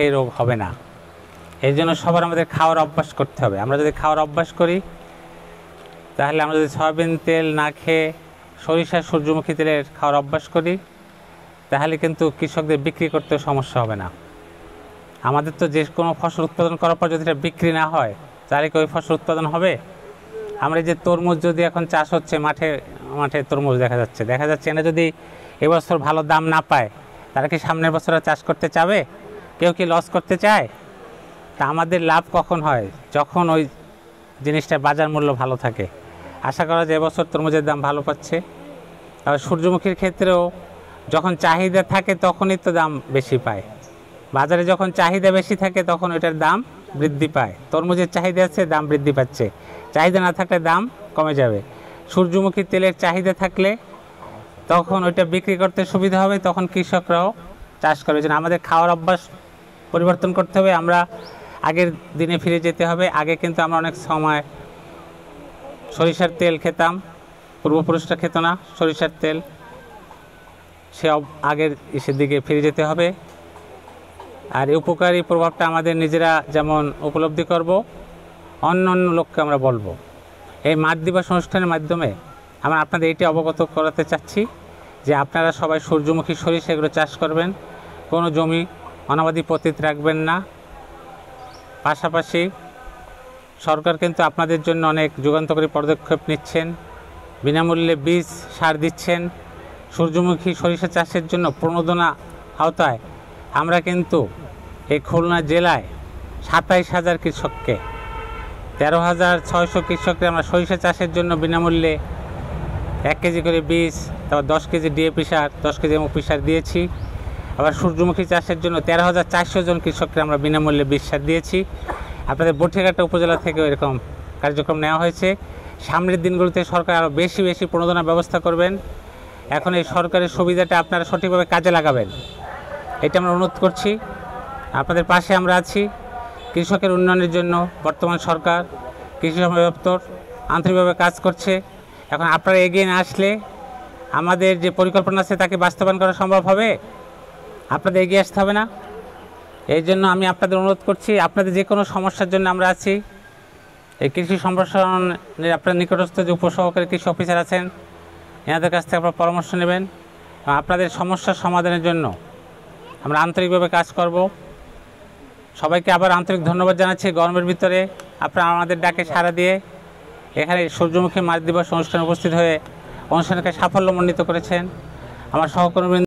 সেই রোগ হবে না এই জন্য সবার আমাদের খাওয়ার অভ্যাস করতে হবে আমরা যদি খাওয়ার অভ্যাস করি তাহলে আমরা যদি সয়াবিন তেল না খেয়ে সরিষা সূর্যমুখী তেলের খাওয়ার অভ্যাস করি তাহলে কিন্তু কৃষকদের বিক্রি করতে সমস্যা হবে না আমাদের তো যে কোনো ফসল উৎপাদন করার পর যদি এটা বিক্রি না হয় তাহলে কি ওই ফসল উৎপাদন হবে আমরা যে তরমুজ যদি এখন চাষ হচ্ছে মাঠে মাঠে তরমুজ দেখা যাচ্ছে দেখা যাচ্ছে এটা যদি এবছর ভালো দাম না পায় তারা কি সামনের বছর চাষ করতে চাবে কেউ কি লস করতে চায় তা আমাদের লাভ কখন হয় যখন ওই জিনিসটা বাজার মূল্য ভালো থাকে আশা করা যায় এবছর তরমুজের দাম ভালো পাচ্ছে আর সূর্যমুখীর ক্ষেত্রেও যখন চাহিদা থাকে তখনই তো দাম বেশি পায় বাজারে যখন চাহিদা বেশি থাকে তখন ওইটার দাম বৃদ্ধি পায় তরমুজের চাহিদা আছে দাম বৃদ্ধি পাচ্ছে চাহিদা না থাকলে দাম কমে যাবে সূর্যমুখী তেলের চাহিদা থাকলে তখন ওইটা বিক্রি করতে সুবিধা হবে তখন কৃষকরাও চাষ করবে যেন আমাদের খাওয়ার অভ্যাস পরিবর্তন করতে হবে আমরা আগের দিনে ফিরে যেতে হবে আগে কিন্তু আমরা অনেক সময় সরিষার তেল খেতাম পূর্বপুরুষরা খেত না সরিষার তেল সে আগের ইসের দিকে ফিরে যেতে হবে আর এই উপকারী প্রভাবটা আমাদের নিজেরা যেমন উপলব্ধি করব অন্য অন্য লোককে আমরা বলবো এই মাঠ দিবস অনুষ্ঠানের মাধ্যমে আমরা আপনাদের এটি অবগত করাতে চাচ্ছি যে আপনারা সবাই সূর্যমুখী সরিষা এগুলো চাষ করবেন কোনো জমি অনাবাদি পতিত রাখবেন না পাশাপাশি সরকার কিন্তু আপনাদের জন্য অনেক যুগান্তকারী পদক্ষেপ নিচ্ছেন বিনামূল্যে বীজ সার দিচ্ছেন সূর্যমুখী সরিষা চাষের জন্য প্রণোদনা আওতায় আমরা কিন্তু এই খুলনা জেলায় সাতাইশ হাজার কৃষককে তেরো হাজার ছয়শো কৃষককে আমরা সরিষা চাষের জন্য বিনামূল্যে এক কেজি করে বীজ তারপর দশ কেজি ডিএপি সার দশ কেজি এমপি সার দিয়েছি আবার সূর্যমুখী চাষের জন্য তেরো হাজার চারশো জন কৃষককে আমরা বিনামূল্যে বিশ্বাস দিয়েছি আপনাদের বটিঘাটা উপজেলা থেকেও এরকম কার্যক্রম নেওয়া হয়েছে সামনের দিনগুলোতে সরকার আরও বেশি বেশি প্রণোদনার ব্যবস্থা করবেন এখন এই সরকারের সুবিধাটা আপনারা সঠিকভাবে কাজে লাগাবেন এটা আমরা অনুরোধ করছি আপনাদের পাশে আমরা আছি কৃষকের উন্নয়নের জন্য বর্তমান সরকার কৃষি দপ্তর আন্তরিকভাবে কাজ করছে এখন আপনারা এগিয়ে না আসলে আমাদের যে পরিকল্পনা আছে তাকে বাস্তবায়ন করা সম্ভব হবে আপনাদের এগিয়ে আসতে হবে না এই জন্য আমি আপনাদের অনুরোধ করছি আপনাদের যে কোনো সমস্যার জন্য আমরা আছি এই কৃষি সম্প্রসারণের আপনার নিকটস্থ যে উপসহকারী কৃষি অফিসার আছেন এনাদের কাছ থেকে আপনার পরামর্শ নেবেন আপনাদের সমস্যার সমাধানের জন্য আমরা আন্তরিকভাবে কাজ করব সবাইকে আবার আন্তরিক ধন্যবাদ জানাচ্ছি গরমের ভিতরে আপনারা আমাদের ডাকে সাড়া দিয়ে এখানে সূর্যমুখী মাছ দিবস অনুষ্ঠানে উপস্থিত হয়ে অনুষ্ঠানকে সাফল্যমণ্ডিত করেছেন আমার সহকর্মী